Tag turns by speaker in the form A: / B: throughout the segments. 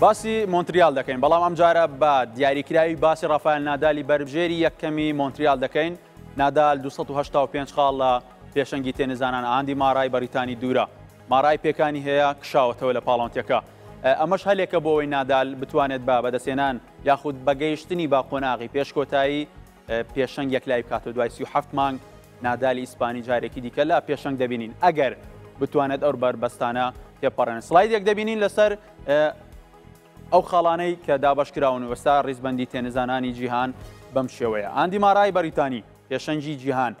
A: باسی مۆنتریال دەکەین بەڵام ئەم جارە بە دیاریکراوی باسی ڕافایل نادالی بربژێری یەکەمی مۆنتریال دەکەین نادال 285 خاڵ لە پێشەنگی تێنزانان ئاندی مارای بەریتانی دوورە مارای پێکانی هەیە کشاوەتەوە لە پاڵۆنتەکە ئەمەش هەلێکە بۆەوەی نادال بتوانێت با بەدەسێنان یاخود بەگەیشتنی با قۆناغی پێشکۆتایی پێشنگ یەکلای کاتۆ دوای سی هەفت مانگ نادالی ئیسپانی جارێکی دیکە لە پێشنگ دەبینین ئەگەر بتوانێت ئەو بربەستانە تێپەڕێن سلایدێک دەبینین لەسەر ئەو خاڵانەی کە دابشکراون وەستا ڕیزبندی تێنزانانی جیهان بەم شێوەیە ئاندی مارای بەریتانی پێشەنجی جیهان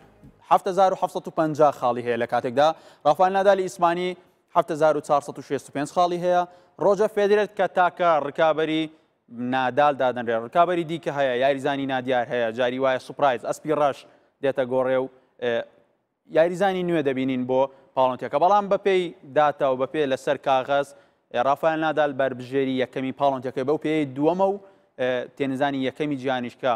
A: 1950 خاڵی هەیە لە کاتێکدا ڕافان نادالی ئیسمانی 1965 خاڵی هەیە ڕۆژە فێدرێت کە تاکە ڕکابی نادال دادنرێ ڕکابی دیکە هەیە یاریزانی نادیار هەیە جاری وایە سوپایز ئەسپی ڕەش دێتە گۆڕێ و یاریزانی نوێ دەبینین بۆ پاڵنتێکە بەڵام بەپێی داتا و بەپێ لەسەر کاغەز ڕافایان نادال بربژێری یەکەمی پاڵنتەکە بەو پێی دووەمە و تێنزانی یەکەمی جیانیشکە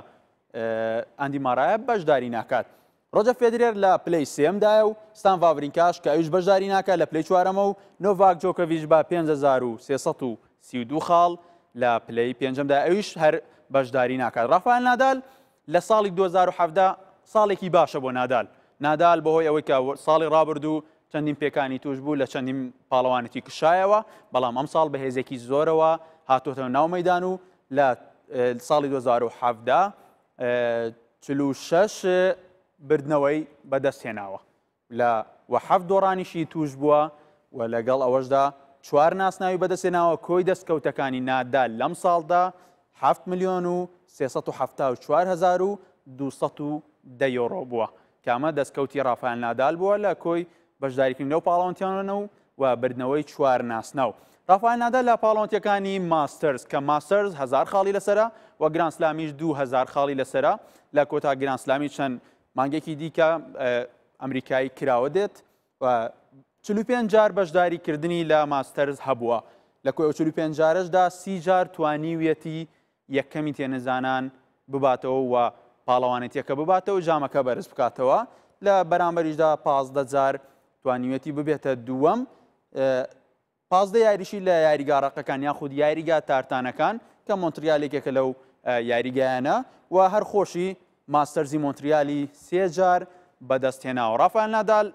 A: ئەندی مارایە بەشداری ناکات. ڕۆجە فێدرێر لە پلەی سێمدایە و ستان ڤاورینکاش کە ئەوش بەشداری ناکە لە پلەی چوارەمە و نۆڤاک جۆکەویش بە 5332 خاڵ لە پلەی پێنجەمدا ئەویش هەر بەشداری ناکات. ڕافایان نادال لە ساڵی 2017 ساڵێکی باشە بۆ نادال. نادال بەهۆی ئەوەی کە ساڵی ڕابرد و چەندین پێکانی توش بوو لە چەندین پاڵەوانەتی کشایەوە بەڵام ئەم ساڵ بە هێزێکی زۆرەوە هاتوتە ناومەدان و لە ساڵی 2017 چلو شش بردنەوەی بەدەستهێناوە لە وەحەف دۆڕانیشی توش بووە و لەگەڵ ئەوەشدا چوار ناسناوی بەدەستێناوە کۆی دەستکەوتەکانی نادا لەم ساڵدا 7 میلیۆن و 4 دو دەیۆڕۆ بووە کامە دەستکەوتی ڕافان نادال بووە لە کۆی بەشداریکردنە و پاڵاونتیانە و و بردنەوەی چوار ناسناو. ڕافاەنادا لە پاڵۆنتیەکانی ماسترز کە ماسترز هزار خاڵی لەسرە و گرانسلامیش 2000 خاڵی لەسرە لە کۆتا گرانسلامی چەند مانگێکی دیکە ئەمریکایی کراوە دێت چلو پێ جار بەشداریکردنی لە ماسترز هەبووە لە کۆی چلو پێ جارشدا سی جار توانیویەتی یەکەمی تێنەزانان بباتەوە و پاڵەوانێتیەکە بباتەوە جامەکە بەرز بکاتەوە لە بەرامبەریشدا پازدە جار توانیوێتی ببێتە دووەم پازدە یاریشی لە یاریگاڕقەکان یاخود یاریگا تارتانەکان کە مۆنتریالێکێکە لەو یاریگایانە و هەر خۆشی ماستەرزی مۆنتریالی سێجار بەدەستهێنا و ڕافان نادال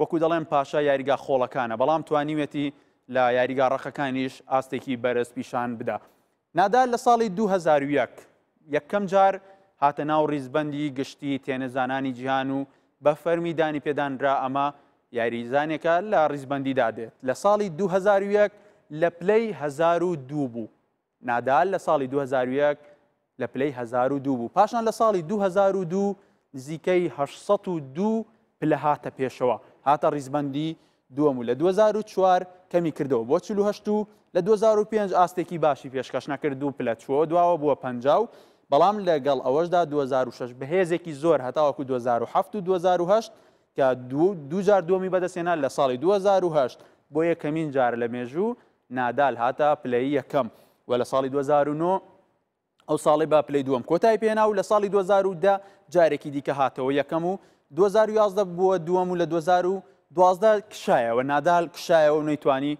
A: وەکو دەڵێن پاشا یاریگا خۆڵەکانە بەڵام توانیوێتی لە یاریگا ڕەخەکانیش ئاستێکی بەرز پیشان بدا. نادال لە ساڵی 2001 یەکەم جار هاتە ناو ریزبندی گشتی تێنەزانانی جیهان و بە فەرمی دانی پێدانرا ئەمە یاریزانێکە لە ڕیزبندیدا دێت لە ساڵی 2001 لە پلەی 2002 بوو نادال لە ساڵی 2001 لە پلەی 2002 بوو پاشان لە ساڵی 2002 نزیکەی 1992 پلە هاتە پێشەوە هاتە ڕیزبندی دووەم و لە 2004 کەمی کردەوە بۆ 1940 و لە 2005 ئاستێکی باشی پێشکەش نەکرد و پلە چوە دواوە بووە پ و بەڵام لەگەڵ ئەوەشدا 2006 بەهێزێکی زۆر هەتاوەکو 2007 و 2008 کە دوجار دومی بەدەستێنا لە ساڵی 2010 بۆ یەکەمین جار لە مێژوو نادال هاتە پلی یەکەم و لە ساڵی 2009 ئەو ساڵی با پلی دووەم کۆتای پێێنا و لە ساڵی 2010 جارێکی دیکە هاتەوە یەکەم و 2011 بووە دووەم و لە 2012 کشایەوە نادال کشایەوە و نەیتوانی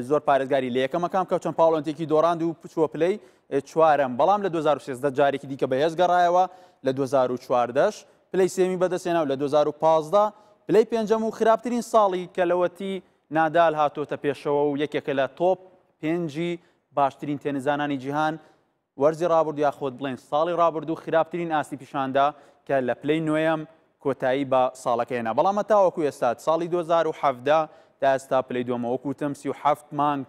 A: زۆر پارێزگاری لە یەکەمەکان کە چەند پاڵۆنتێکی دۆراند و پچوە پلەی چوارم بەڵام لە 2016 جارێکی دیکە بەهێز گەڕایەوە لە 2014 پلەی سێمی بەدەسێنا و لە 2015 پلەی پێنجەم و خراپترین ساڵی کەلەوەتی نادال هاتۆتە پێشەوە و یەکێکە لە تۆپ پێنجی باشترین تێنزانانی جیهان وەرزی رابرد یا خۆت بڵێن ساڵی رابرد و خراپترین ئاسی پیشاندا کە لە پلەی نوێم کۆتایی بە ساڵەکەینا بەڵامە تاوەکو ئێستا ساڵی 2017 تا ئێستا پلەی دومەوەکوتم سی و هەفت مانگ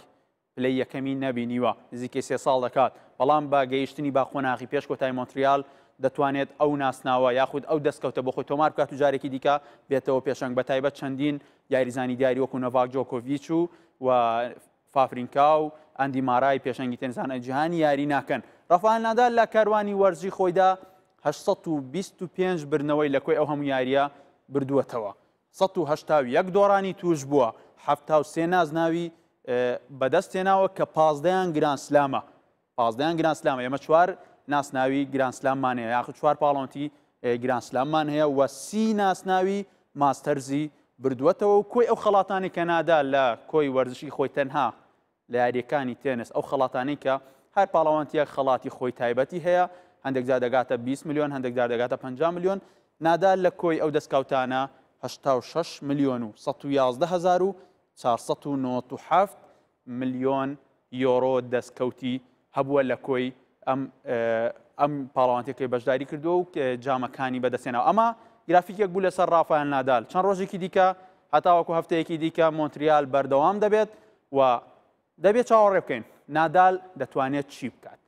A: پلەی یەکەمی نەبینیوە نزیکە سێ ساڵ دەکات بەڵام بە گەیشتنی باخۆناغی پێش کۆتای مۆنتریال دەتوانێت ئەو ناسناوە یاخود ئەو دەستکەوتە بۆ خۆی تۆمار بکات و جارێکی دیکە بێتەوە پێشنگ بە تایبەت چەندین یاریزانی دیاری وەکو نەڤاک جۆکۆڤچ و و فافرینکا و ئەندی مارای پێشەنگی تێنزانە جیهانی یاری ناکەن ڕەفان نادال لە کاروانی وەرزی خۆیدا 1925 برنەوەی لە کۆی ئەو هەموو یاریە بردووەتەوە 1970 دۆرانی توش بووە ه سێ نازناوی بەدەستێناوە کە پازدەیان گرانسلامە پازدەیان گرانسلامە ئێمە چوار ناسناوی گرانسلاممان هەیە یاخ چوار پاڵۆنتی گرانسلاممان هەیە وە سی ناسناوی ماستەرزی بردووەتەوە و کۆی ئەو خەڵاتانی کە نادا لە کۆی وەرزشی خۆی تەنها لە یاریەکانی تێنس ئەو خەڵاتانی کە هەر پاڵەوانتیە خەڵاتی خۆی تایبەتی هەیە هەندێک دادەگاتە 20 میلیۆن هەندێک دادەگاتە 50 میلیۆن نادا لە کۆی ئەو دەستکەوتانە 6 میلیۆن و 1970 میلیۆن یۆرۆ دەستکەوتی هەبووە لە کۆی ئەم ئەم پاڵاوانتێکی بەشداری کردو و جامەکانی بەدەستێنەوە ئەما گرافیکێک بوو لەسەر ڕافایان نادال چەند ڕۆژێکی دیکە هەتاوەکو هەفتەیەکی دیکە مۆنتریال بەردەوام دەبێت و دەبێت چاوەڕێ بکەین نادال دەتوانێت چی بکات